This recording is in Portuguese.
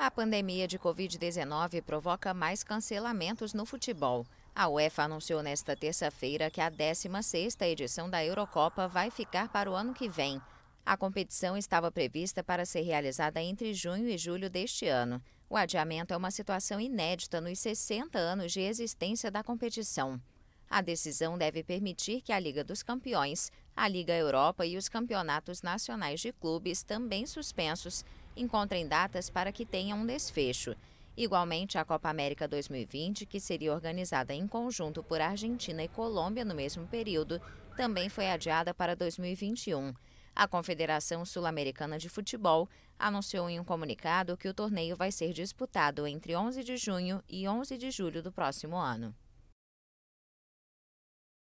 A pandemia de Covid-19 provoca mais cancelamentos no futebol. A UEFA anunciou nesta terça-feira que a 16ª edição da Eurocopa vai ficar para o ano que vem. A competição estava prevista para ser realizada entre junho e julho deste ano. O adiamento é uma situação inédita nos 60 anos de existência da competição. A decisão deve permitir que a Liga dos Campeões, a Liga Europa e os campeonatos nacionais de clubes, também suspensos, encontrem datas para que tenham um desfecho. Igualmente, a Copa América 2020, que seria organizada em conjunto por Argentina e Colômbia no mesmo período, também foi adiada para 2021. A Confederação Sul-Americana de Futebol anunciou em um comunicado que o torneio vai ser disputado entre 11 de junho e 11 de julho do próximo ano.